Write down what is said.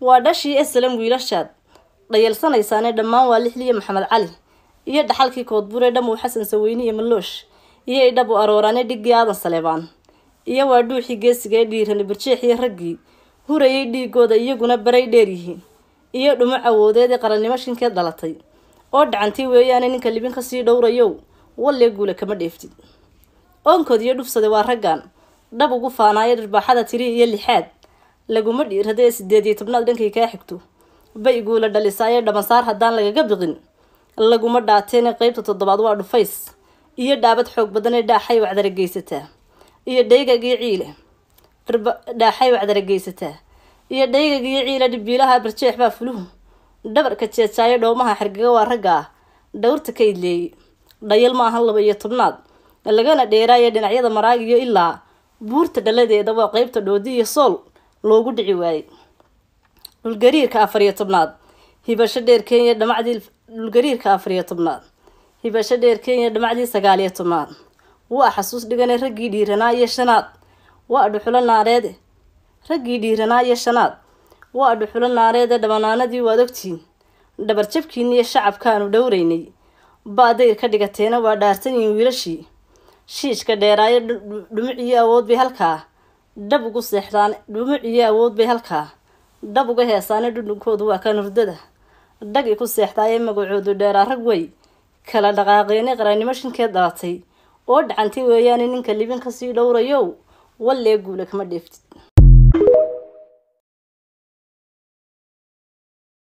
waa dhashii esalam wiilashaad dhayalsanaysaane dhammaan waa lixliya maxamed cali iyo dhaxalkii koodbuure dhamuu xasan saweyne iyo maloosh iyo idhabu arooraane dhiggii aadan saleebaan iyo waa dhuuxii geesiga ee dhiirani barjeexiyo raggii hurayay dhiiggooda iyaguna baray dheer yihiin iyo dhumo cawoodeed ee qarannimo shinkee dhalatay oo dhacantii weeyaane ninka libin ka sii dhowrayow wallee guule kama dheeftid oonkood iyo dhufsade waa raggan dhab ugu faanaaya dharbaaxada tirii iyo lixaad laguma dhiir haddii sideed iyo tobnaad dhankay kaa xigto ba iguula dhalisaa iyo dhammasaar haddaan lagaga biqin laguma dhaateen qeybta toddobaad waa dhufays iyo dhaabad xoog badan ee dhaaxay wacdara geysataa iyo dhaygag ciile dhaaxay wacdara geysataa iyo dhaygagii ciile dhibiilaha barjeex baa fuluhu dhabarka jeejaayo dhowmaha xirgaga waa ragga ah dhawrta ka idleeyey dhayal ma ahan laba iyo tobnaad lagana dheeraayo dhinacyada maraagiyo ilaa buurta dhaladeeda waa qaybta dhoodi iyo sool loogu dhici waayey dhulgariirka afariyo tobnaad hibasho dheer kenya dhamacdii dhulgariirka iyo tobnaad hibasho dheer kenya dhamacdii sagaaliyo tobnaad waa xasuus dhigane raggii dhiiranaa iyo shanaad waa dhuxulo naareede raggii dhiiranaa iyo shanaad waa dhuxulo naareede dhabanaanadii waad ogtihiin iyo shacabkaanu dhowraynay ba-dayr ka dhigateena waa dhaartanyihiin wiilashii shiishka dheeraayo dhumuciyo awood bay halkaa dhab ugu seexdaan dhumuc iyo awood bay halkaa dhab uga heesaane dhudhunkoodu waa kan hurdada dhagi ku seexdaa ee magacoodu dheeraa rag wey kala dhaqaaqeene qaraanimo shinkeed dhalatay oo dhacantay weeyaane ninka libin kasii dhowrayow wallee guule kama dheeftid